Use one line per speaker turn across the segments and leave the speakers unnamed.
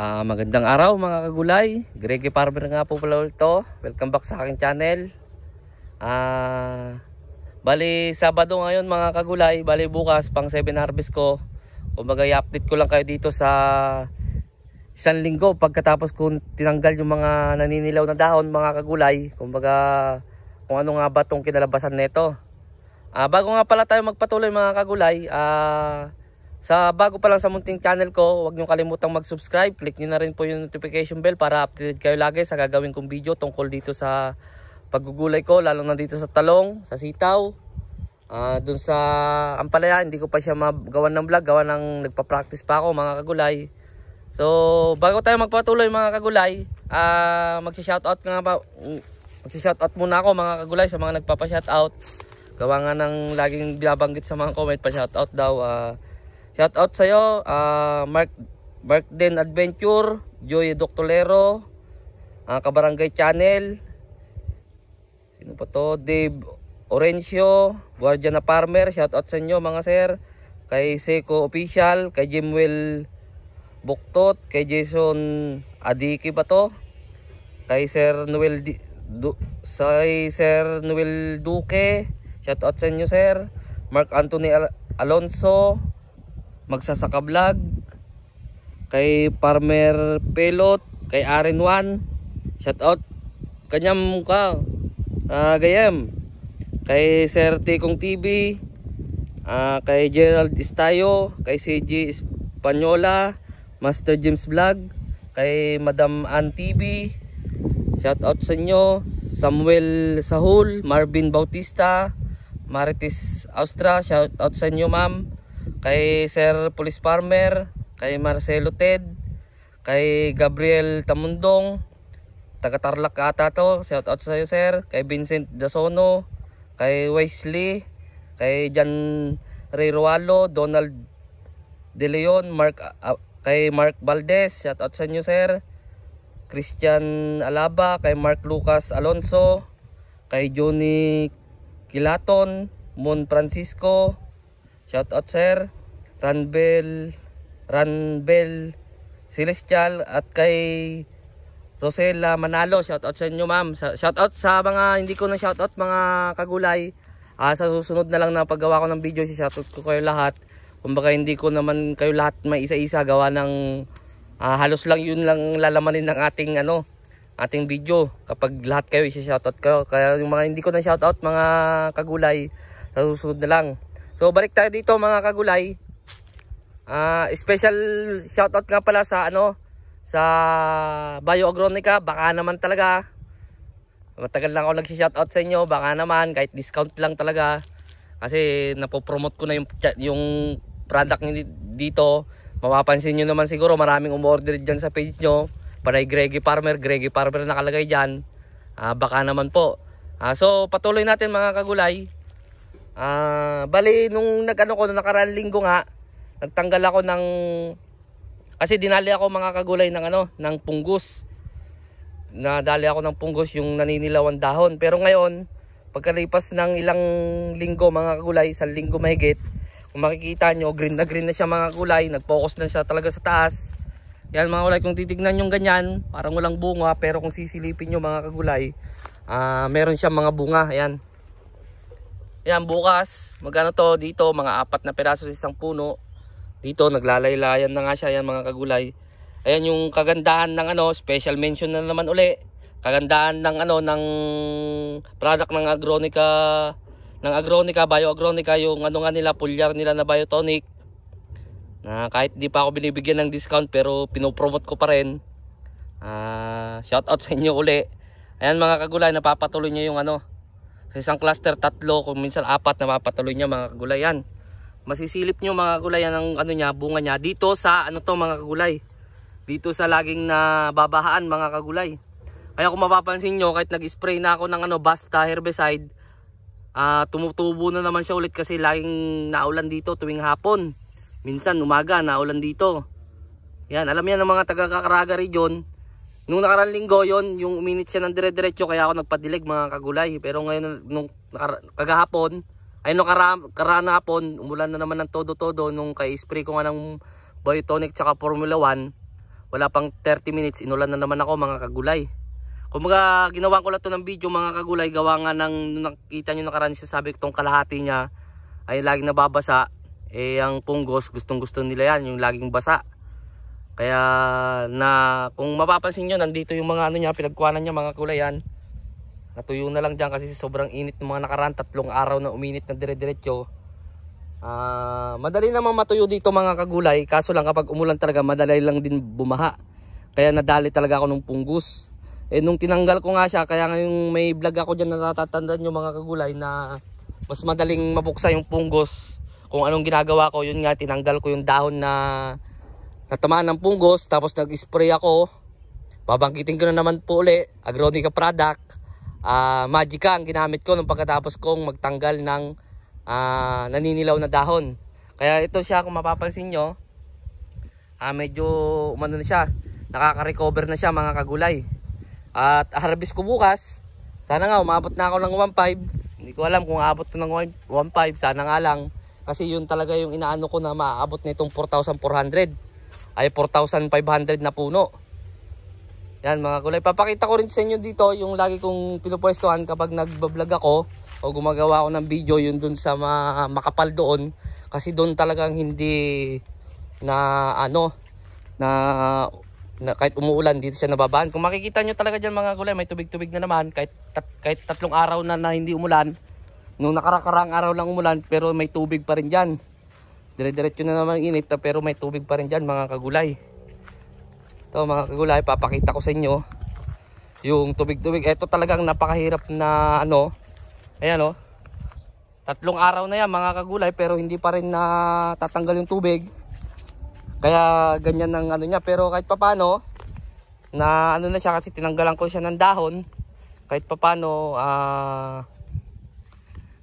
Uh, magandang araw mga kagulay. Greggy Farmer nga po pala ulit Welcome back sa aking channel. Uh, bali Sabado ngayon mga kagulay. Bali bukas pang 7 harvest ko. Kumbaga i-update ko lang kayo dito sa isang linggo pagkatapos kung tinanggal yung mga naninilaw na dahon mga kagulay. Kumbaga kung ano nga ba tong kinalabasan nito. Uh, ah, bago nga pala tayo magpatuloy mga kagulay. Ah... Uh, sa bago pa lang sa munting channel ko, huwag nyo kalimutang mag-subscribe. Click niyo na rin po yung notification bell para updated kayo lagi sa gagawin kong video tungkol dito sa paggugulay ko. Lalo na dito sa talong, sa sitaw. Uh, dun sa Ampalaya, hindi ko pa siya magawa ng vlog. Gawa ng nagpa-practice pa ako mga kagulay. So, bago tayo magpatuloy mga kagulay, uh, ah, mag shoutout nga ba... mag shoutout muna ako mga kagulay sa mga nagpapa-shoutout. Gawa nga ng laging binabanggit sa mga comment pa-shoutout daw. Ah... Uh, Shout out sa'yo, uh, Mark, Mark Den Adventure, Joy Doctolero, uh, Kabarangay Channel, sino pa to, Dave Orencio, Guardia na Farmer, shout out sa inyo mga sir, kay Seco Official, kay Jimwell Buktot, kay Jason Adiki ba to, kay Sir Noel Di du kay Sir Noel Duque, shout out sa inyo sir, Mark Anthony Al Alonso, Magsasaka Vlog, kay Farmer Pelot, kay Aren Juan, shout out kanyang mukha, uh, ah, Gayem, kay Sir Tikong TV, uh, ah, kay Gerald Estayo, kay CG Española Master James Vlog, kay Madam Ann TV, shout out sa inyo, Samuel Sahul, Marvin Bautista, Marites Austra, shout out sa inyo ma'am kay Sir Police Farmer, kay Marcelo Ted, kay Gabriel Tamundong, taga Tarlac ata to, shout out sa iyo sir, kay Vincent Dasono, kay Wesley, kay Jan Rualo, Donald De Leon, Mark, uh, kay Mark Valdez, shout out sa inyo sir, Christian Alaba, kay Mark Lucas Alonso, kay Johnny Kilaton, Mon Francisco, Shout out sir. Ranbel, Ranbel Celestial at kay Rosella Manalo. Shout out sa inyo ma'am. Shout out sa mga hindi ko na shout out mga kagulay. Uh, sa susunod na lang na paggawa ko ng video, si shout out ko kayo lahat. Kumbaga hindi ko naman kayo lahat may isa-isa gawa ng uh, halos lang yun lang lalamanin ng ating ano, ating video. Kapag lahat kayo i shout out ko. Kaya yung mga hindi ko na shout out mga kagulay, sa susunod na lang. So balik tayo dito mga kagulay. Uh, special shoutout nga pala sa ano sa Bioagronica baka naman talaga matagal lang ako nagsi-shoutout sa inyo baka naman kahit discount lang talaga kasi napopromote ko na yung yung product dito mapapansin niyo naman siguro maraming umorder diyan sa page nyo panay Greggy Farmer Greggy Farmer nakalagay diyan. uh, ah, baka naman po uh, so patuloy natin mga kagulay Ah, uh, bali nung nagano ko nung nakaraang linggo nga, nagtanggal ako ng kasi dinali ako mga kagulay ng ano, ng punggos. Nadali ako ng punggos yung naninilawan dahon. Pero ngayon, pagkalipas ng ilang linggo mga kagulay, isang linggo mahigit, kung makikita nyo, green na green na siya mga kagulay, nag-focus na siya talaga sa taas. Yan mga kagulay, kung titignan yung ganyan, parang walang bunga, pero kung sisilipin nyo mga kagulay, uh, meron siya mga bunga, ayan Ayan, bukas, magano to dito, mga apat na piraso sa isang puno. Dito, naglalaylayan na nga siya, ayan mga kagulay. Ayan yung kagandahan ng ano, special mention na naman uli. Kagandahan ng ano, ng product ng agronica, ng agronica, bioagronica, yung ano nga nila, pulyar nila na biotonic. Na kahit di pa ako binibigyan ng discount pero pinopromote ko pa rin. Uh, ah, shout out sa inyo uli. Ayan mga kagulay, napapatuloy niyo yung ano, sa isang cluster, tatlo, kung minsan apat na mapatuloy niya mga kagulayan. Masisilip nyo mga kagulayan ang ano niya, bunga niya. Dito sa ano to mga kagulay. Dito sa laging nababahaan mga kagulay. Kaya kung mapapansin nyo, kahit nag-spray na ako ng ano, basta herbicide, uh, tumutubo na naman siya ulit kasi laging naulan dito tuwing hapon. Minsan umaga naulan dito. Yan, alam yan ng mga taga-kakaraga region Nung nakaraang linggo yon yung uminit siya ng dire-diretso kaya ako nagpadilig mga kagulay. Pero ngayon nung kagahapon, ay nung karam, karanapon, umulan na naman ng todo-todo nung kay spray ko nga ng Biotonic tsaka Formula 1. Wala pang 30 minutes, inulan na naman ako mga kagulay. Kumbaga ginawa ko lang to ng video mga kagulay, gawa nga ng nakita nyo nakaraan sinasabi ko tong kalahati niya ay laging nababasa. Eh ang punggos, gustong gusto nila yan, yung laging basa. Kaya na kung mapapansin niyo nandito yung mga ano niya, pinagkuhanan niya mga kulayan. yan. Natuyo na lang diyan kasi sobrang init ng mga nakaraan, tatlong araw na uminit na dire-diretso. Uh, madali naman matuyo dito mga kagulay, kaso lang kapag umulan talaga madali lang din bumaha. Kaya nadali talaga ako nung punggus. Eh nung tinanggal ko nga siya, kaya ngayong may vlog ako diyan natatandaan yung mga kagulay na mas madaling mabuksa yung punggos kung anong ginagawa ko yun nga tinanggal ko yung dahon na natamaan ng punggos tapos nag-spray ako babangkitin ko na naman po uli agronica product uh, ah, magica ang ginamit ko nung pagkatapos kong magtanggal ng uh, naninilaw na dahon kaya ito siya kung mapapansin nyo uh, medyo umano na siya nakaka-recover na siya mga kagulay at harvest ko bukas sana nga umabot na ako ng 1.5 hindi ko alam kung aabot ko ng 1.5 sana nga lang kasi yun talaga yung inaano ko na maaabot na itong 4,400 ay 4,500 na puno. Yan mga kulay. Papakita ko rin sa inyo dito yung lagi kong pinupwestuhan kapag nagbablog ako o gumagawa ako ng video yun dun sa makapal doon. Kasi doon talagang hindi na ano na, na kahit umuulan dito siya nababahan. Kung makikita nyo talaga dyan mga kulay may tubig-tubig na naman kahit, tat, kahit tatlong araw na, na hindi umulan. Nung nakarakarang araw lang umulan pero may tubig pa rin dyan. Dire-diretso na naman init ah, pero may tubig pa rin dyan mga kagulay. to mga kagulay, papakita ko sa inyo yung tubig-tubig. Ito talagang napakahirap na ano. Ayan o. Oh. Tatlong araw na yan mga kagulay pero hindi pa rin natatanggal yung tubig. Kaya ganyan ang ano niya. Pero kahit papano, na ano na siya kasi tinanggalan ko siya ng dahon. Kahit papano, ah... Uh,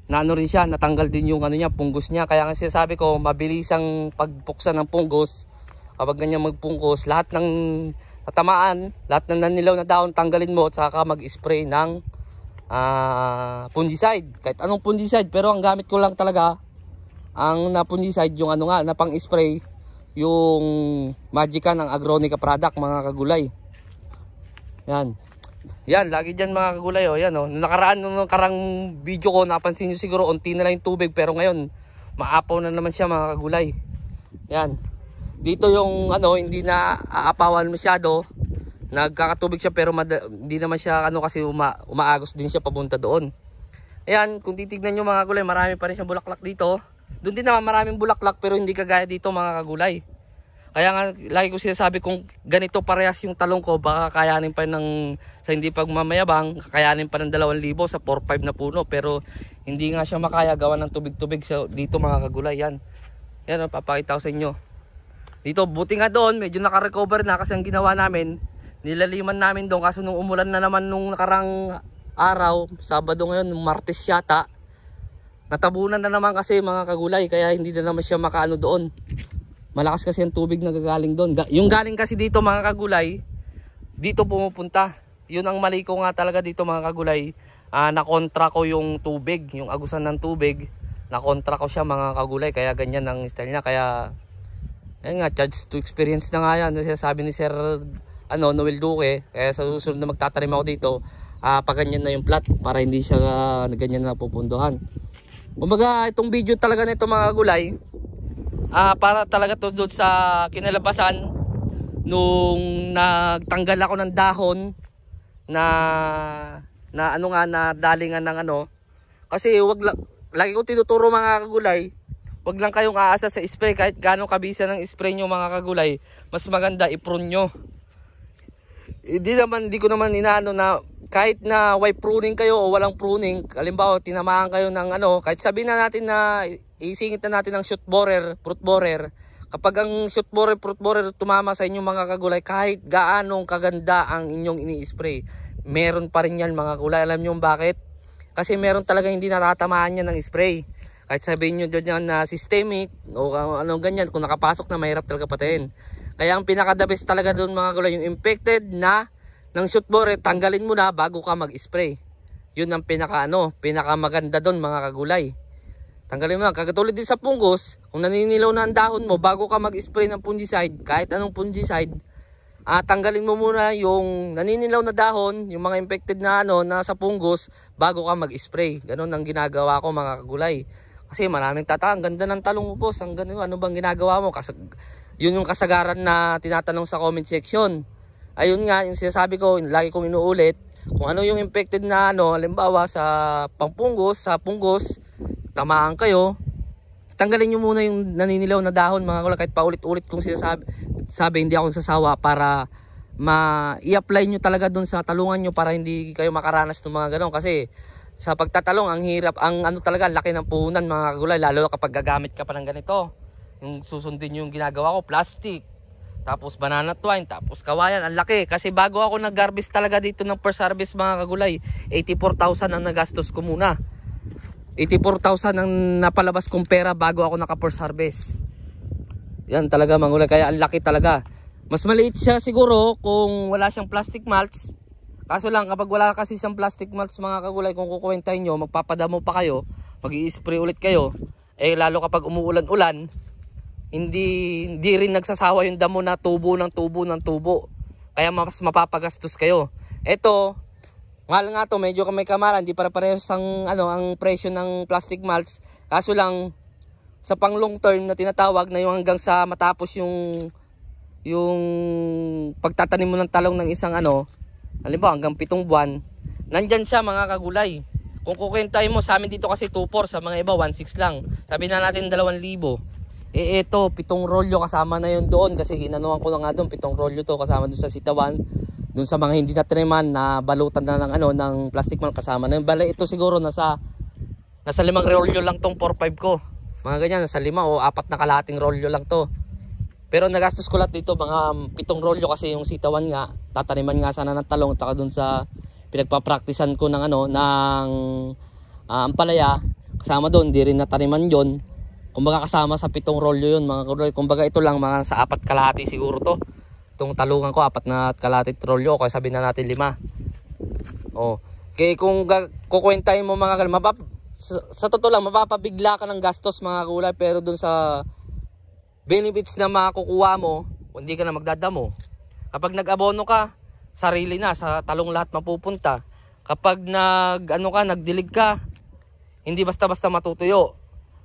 na ano rin siya, natanggal din yung ano niya, punggos niya. Kaya nga sinasabi ko, mabilis ang pagpuksa ng punggos. Kapag ganyan magpunggos, lahat ng natamaan, lahat ng nanilaw na daon, tanggalin mo at saka mag-spray ng uh, fungicide. Kahit anong fungicide, pero ang gamit ko lang talaga, ang na fungicide, yung ano nga, na pang-spray, yung magica ng agronica product, mga kagulay. Yan. Yan, lagi dyan mga kagulay. Oh. Yan, oh. Nakaraan nung karang video ko, napansin nyo siguro, unti na lang yung tubig. Pero ngayon, maapaw na naman siya mga kagulay. Yan. Dito yung ano, hindi na aapawan masyado. Nagkakatubig siya pero hindi naman siya ano kasi uma umaagos din siya papunta doon. Ayan, kung titignan nyo mga kagulay, marami pa rin siyang bulaklak dito. Doon din naman maraming bulaklak pero hindi kagaya dito mga kagulay. Kaya nga, lagi ko sinasabi kung ganito parehas yung talong ko, baka kakayanin pa ng, sa hindi pagmamayabang, kakayanin pa ng 2,000 sa 4-5 na puno. Pero hindi nga siya makaya gawa ng tubig-tubig. So, dito mga kagulay, yan. Yan, oh, papakita ko sa inyo. Dito, buti nga doon, medyo nakarecover na kasi ang ginawa namin, nilaliman namin doon. kasi nung umulan na naman nung nakarang araw, Sabado ngayon, Martes yata, natabunan na naman kasi mga kagulay, kaya hindi na naman siya makaano doon. Malakas kasi yung tubig na gagaling doon. Yung galing kasi dito mga kagulay, dito pumupunta. Yun ang mali ko nga talaga dito mga kagulay. Uh, nakontra ko yung tubig, yung agusan ng tubig. Nakontra ko siya mga kagulay. Kaya ganyan ang style niya. Kaya, ayun nga, charge to experience na nga yan. Sabi ni Sir ano, Noel Duque. Kaya sa susunod na magtatanim ako dito, uh, paganyan na yung plat para hindi siya uh, ganyan na pupunduhan. Kumbaga, itong video talaga nito mga gulay, uh, para talaga to doon sa kinalabasan nung nagtanggal ako ng dahon na na ano nga na dalingan ng ano kasi wag lagi ko tinuturo mga kagulay wag lang kayong aasa sa spray kahit gaano kabisa ng spray nyo mga kagulay mas maganda ipron nyo hindi naman, hindi ko naman inaano na kahit na may pruning kayo o walang pruning, halimbawa tinamaan kayo ng ano, kahit sabihin na natin na isingit na natin ng shoot borer, fruit borer, kapag ang shoot borer, fruit borer tumama sa inyong mga kagulay, kahit gaanong kaganda ang inyong ini-spray, meron pa rin yan mga kulay. Alam nyo bakit? Kasi meron talaga hindi natatamaan yan ng spray. Kahit sabihin nyo dyan na systemic o ano ganyan, kung nakapasok na mahirap talaga patayin. Kaya ang pinaka the talaga doon mga kulay, yung infected na ng shoot bore, tanggalin mo na bago ka mag-spray. Yun ang pinaka ano, pinaka maganda doon mga kagulay. Tanggalin mo na. Kagatulad din sa punggos, kung naninilaw na ang dahon mo bago ka mag-spray ng fungicide, kahit anong fungicide, ah, tanggalin mo muna yung naninilaw na dahon, yung mga infected na ano, nasa punggos, bago ka mag-spray. Ganon ang ginagawa ko mga kagulay. Kasi maraming tatang, ganda ng talong mo boss, ang ganda, ano bang ginagawa mo? Kasi yun yung kasagaran na tinatanong sa comment section. Ayun nga, yung sinasabi ko, lagi kong inuulit, kung ano yung infected na ano, halimbawa sa pampunggos, sa punggos, tamaan kayo, tanggalin nyo muna yung naninilaw na dahon mga kula, kahit paulit-ulit kung sinasabi, sabi hindi ako sasawa para ma-i-apply nyo talaga doon sa talungan nyo para hindi kayo makaranas ng mga ganon kasi sa pagtatalong ang hirap ang ano talaga laki ng puhunan mga kagulay lalo kapag gagamit ka pa ng ganito yung susundin yung ginagawa ko, plastic. Tapos banana twine, tapos kawayan, ang laki. Kasi bago ako nag-garbage talaga dito ng first harvest mga kagulay, 84,000 ang nagastos ko muna. 84,000 ang napalabas kong pera bago ako naka first harvest. Yan talaga mga kagulay, kaya ang laki talaga. Mas maliit siya siguro kung wala siyang plastic mulch. Kaso lang kapag wala kasi siyang plastic mulch mga kagulay, kung kukuwentahin nyo, magpapadamo pa kayo, mag-i-spray ulit kayo. Eh lalo kapag umuulan-ulan, hindi, hindi rin nagsasawa yung damo na tubo ng tubo ng tubo. Kaya mas mapapagastos kayo. Ito, nga nga to, medyo may kamaran, hindi para parehas ang, ano, ang presyo ng plastic mulch. Kaso lang, sa pang long term na tinatawag na yung hanggang sa matapos yung yung pagtatanim mo ng talong ng isang ano, halimbawa hanggang pitong buwan, nandyan siya mga kagulay. Kung kukentahin mo, sa amin dito kasi 2 sa mga iba 1.6 lang. Sabi na natin 2,000. Eh ito, pitong rolyo kasama na yon doon kasi hinanuan ko na nga doon, pitong rolyo to kasama doon sa sitawan. Doon sa mga hindi natriman na balutan na ng ano ng plastic man kasama na yun. Bale ito siguro nasa nasa limang rolyo lang tong 45 ko. Mga ganyan nasa lima o apat na kalating rolyo lang to. Pero nagastos ko lahat dito mga pitong rolyo kasi yung sitawan nga tataniman nga sana ng talong taka doon sa pinagpapraktisan ko ng ano ng uh, ampalaya kasama doon di rin nataniman yon Kumbaga kasama sa pitong rolyo yun mga kuloy. Kumbaga ito lang mga sa apat kalahati siguro to. Itong talungan ko apat na kalahati rolyo. Kaya sabihin na natin lima. Oh. Kaya kung kukwentahin mo mga kalahati, sa, sa totoo lang mapapabigla ka ng gastos mga kulay pero dun sa benefits na makukuha mo hindi ka na magdadamo kapag nag-abono ka sarili na sa talong lahat mapupunta kapag nag ano ka nagdilig ka hindi basta-basta matutuyo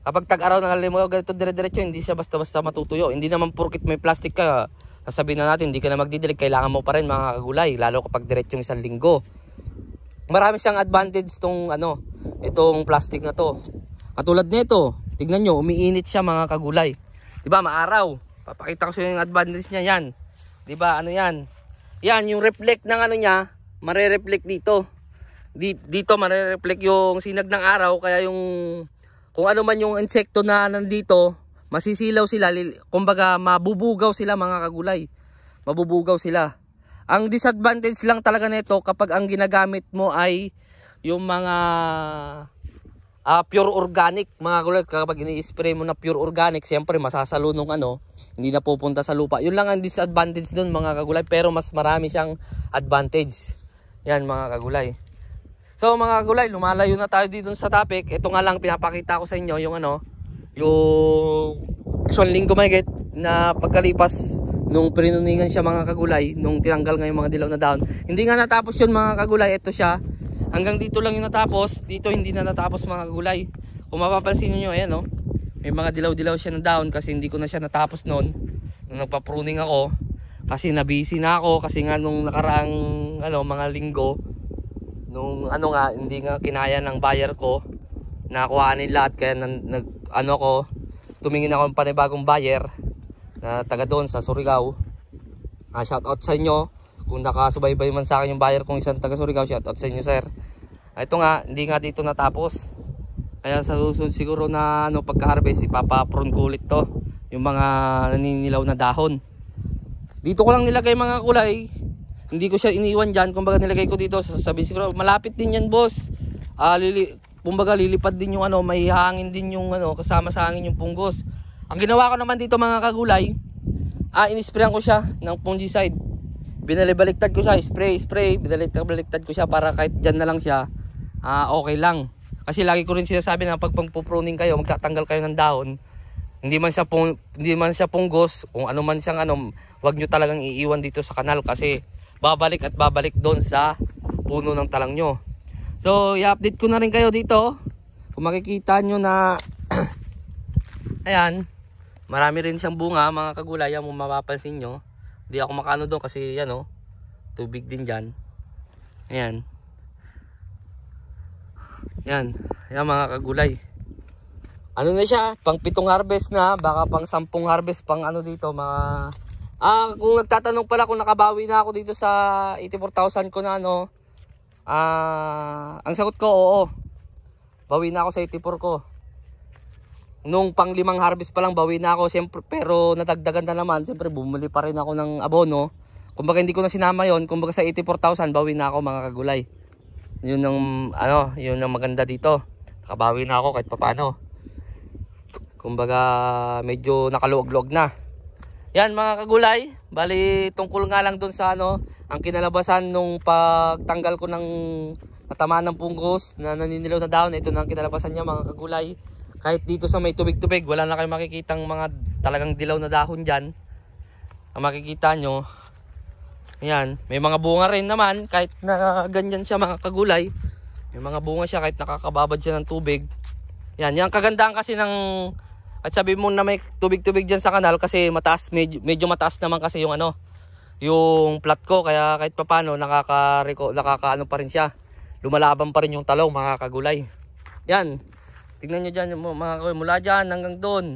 Kapag tag-araw na nalimugaw ganito dire-diretso, hindi siya basta-basta matutuyo. Hindi naman porkit may plastic ka, sasabihin na natin, hindi ka na magdidilig, kailangan mo pa rin mga kagulay, lalo kapag diretso yung isang linggo. Marami siyang advantage tong ano, itong plastic na to. At tulad nito, tignan nyo, umiinit siya mga kagulay. 'Di ba? Maaraw. Papakita ko sa inyo yung advantage niya 'yan. 'Di ba? Ano 'yan? 'Yan yung reflect ng ano niya, mare-reflect dito. dito mare-reflect yung sinag ng araw kaya yung kung ano man yung insekto na nandito, masisilaw sila, kumbaga mabubugaw sila mga kagulay. Mabubugaw sila. Ang disadvantage lang talaga nito kapag ang ginagamit mo ay yung mga uh, pure organic mga kagulay. Kapag ini-spray mo na pure organic, siyempre masasalo nung ano, hindi na pupunta sa lupa. Yun lang ang disadvantage dun mga kagulay pero mas marami siyang advantage. Yan mga kagulay. So mga gulay, lumalayo na tayo dito sa topic. Ito nga lang pinapakita ko sa inyo yung ano, yung isang linggo mahigit na pagkalipas nung pinuningan siya mga kagulay, nung tinanggal nga yung mga dilaw na down. Hindi nga natapos yun mga kagulay, ito siya. Hanggang dito lang yung natapos, dito hindi na natapos mga kagulay. Kung mapapansin niyo ayan no? May mga dilaw-dilaw siya na down kasi hindi ko na siya natapos noon nung nagpa-pruning ako kasi nabisi na ako kasi nga nung nakaraang ano mga linggo nung ano nga hindi nga kinaya ng buyer ko nakuhaanin lahat kaya nang, nag ano ko tumingin ako ng panibagong buyer na taga doon sa Surigao ah, shout out sa inyo kung nakasubaybay man sa akin yung buyer kong isang taga Surigao shout out sa inyo sir ah, ito nga hindi nga dito natapos kaya sa susunod siguro na ano, pagka-harvest ipapaprone ko ulit to yung mga naninilaw na dahon dito ko lang nilagay mga kulay hindi ko siya iniwan dyan. Kumbaga nilagay ko dito. Sasabihin siguro, malapit din yan boss. Uh, lili, kumbaga lilipad din yung ano, may hangin din yung ano, kasama sa hangin yung punggos. Ang ginawa ko naman dito mga kagulay, ah, inisprayan ko siya ng fungicide. Binalibaliktad ko siya, spray, spray, binalibaliktad ko siya para kahit dyan na lang siya, ah, okay lang. Kasi lagi ko rin sinasabi na pag pagpo-pruning kayo, magtatanggal kayo ng dahon, hindi man siya pung, hindi man siya punggos, kung ano man siyang ano, wag niyo talagang iiwan dito sa kanal kasi babalik at babalik doon sa puno ng talang nyo. So, i-update ko na rin kayo dito. Kung makikita nyo na ayan, marami rin siyang bunga mga kagulay. Ang mapapansin nyo. Hindi ako makano doon kasi yan o, oh, tubig din dyan. Ayan. Yan. Yan mga kagulay. Ano na siya? Pang pitong harvest na. Baka pang sampung harvest. Pang ano dito mga Ah, kung nagtatanong pala kung nakabawi na ako dito sa 84,000 ko na no. Ah, ang sagot ko oo. Bawi na ako sa 84 ko. Nung pang limang harvest pa lang bawi na ako siyempre pero nadagdagan na naman siyempre bumili pa rin ako ng abono. Kumbaga hindi ko na sinama 'yon. Kumbaga sa 84,000 bawi na ako mga kagulay. 'Yun ang ano, 'yun ang maganda dito. Nakabawi na ako kahit papaano. Kumbaga medyo nakaluwag-luwag na. Yan mga kagulay, bali tungkol nga lang doon sa ano, ang kinalabasan nung pagtanggal ko ng natamaan ng punggos na naninilaw na daon, ito na ang kinalabasan niya mga kagulay. Kahit dito sa may tubig-tubig, wala na kayong makikitang mga talagang dilaw na dahon dyan. Ang makikita nyo, ayan, may mga bunga rin naman kahit na ganyan siya mga kagulay. May mga bunga siya kahit nakakababad siya ng tubig. Yan, yan kagandahan kasi ng at sabi mo na may tubig-tubig diyan sa kanal kasi mataas medyo, medyo mataas naman kasi yung ano, yung plat ko kaya kahit papaano nakaka nakakaano pa rin siya. Lumalaban pa rin yung talaw mga kagulay. Yan. Tingnan niyo diyan mga kagulay mula diyan hanggang doon.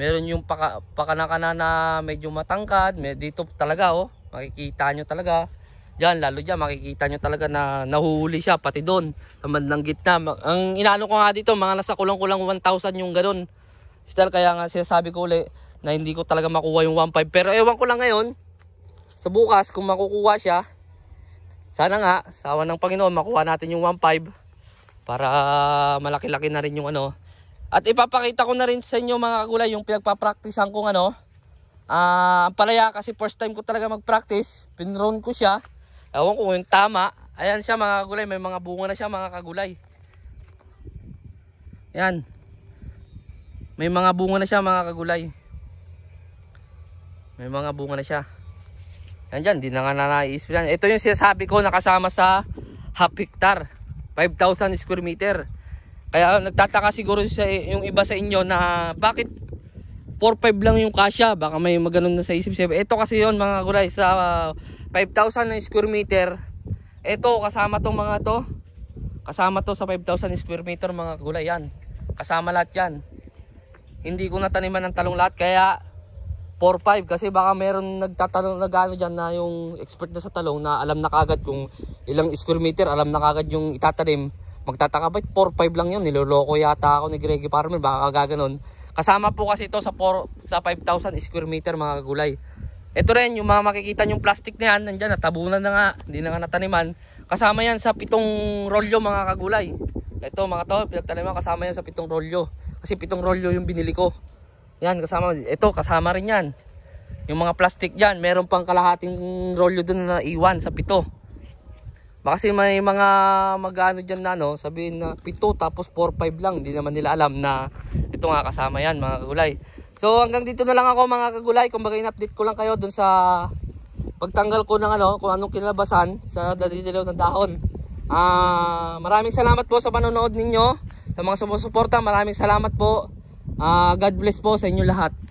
Meron yung paka, pakanakana na medyo matangkad, may, dito talaga oh. Makikita niyo talaga. Diyan lalo diyan makikita niyo talaga na nahuhuli siya pati doon sa bandang gitna. Ang inaano ko nga dito mga nasa kulang-kulang 1,000 yung ganoon. Still, kaya nga sinasabi ko ulit na hindi ko talaga makuha yung 1.5. Pero ewan ko lang ngayon, sa bukas, kung makukuha siya, sana nga, sawa ng Panginoon, makuha natin yung 1.5 para malaki-laki na rin yung ano. At ipapakita ko na rin sa inyo mga kagulay yung pinagpa pinagpapracticean kong ano. Uh, palaya kasi first time ko talaga mag-practice. Pinroon ko siya. Ewan ko yung tama. Ayan siya mga kagulay. May mga bunga na siya mga kagulay. Ayan. May mga bunga na siya mga kagulay. May mga bunga na siya. Nandiyan, di na nga na Ito yung sinasabi ko nakasama sa half hectare. 5,000 square meter. Kaya nagtataka siguro sa, yung iba sa inyo na bakit 4-5 lang yung kasya. Baka may maganon na sa isip. isip Ito kasi yon mga kagulay sa uh, 5,000 square meter. Ito kasama tong mga to. Kasama to sa 5,000 square meter mga kagulay. Yan. Kasama lahat yan hindi ko nataniman ng talong lahat kaya 4-5 kasi baka meron nagtatanong nagano diyan na yung expert na sa talong na alam na kagad kung ilang square meter alam na kagad yung itatanim magtataka ba 4-5 lang yun niloloko yata ako ni Greggy Farmer baka kaganoon kasama po kasi ito sa 4 sa 5,000 square meter mga gulay ito rin, yung mga makikita yung plastic na yan, nandyan, natabunan na nga, hindi na nga nataniman. Kasama yan sa pitong rolyo mga kagulay. Ito mga to, pinagtaniman kasama yan sa pitong rolyo kasi pitong rolyo yung binili ko yan kasama ito kasama rin yan yung mga plastic yan meron pang kalahating rolyo dun na iwan sa pito baka kasi may mga magano dyan na no sabihin na pito tapos 4-5 lang hindi naman nila alam na ito nga kasama yan mga kagulay so hanggang dito na lang ako mga kagulay kumbaga in-update ko lang kayo dun sa pagtanggal ko ng ano kung anong kinalabasan sa dadidilaw ng dahon Uh, maraming salamat po sa panonood ninyo. Sa mga sumusuporta, maraming salamat po. Uh, God bless po sa inyo lahat.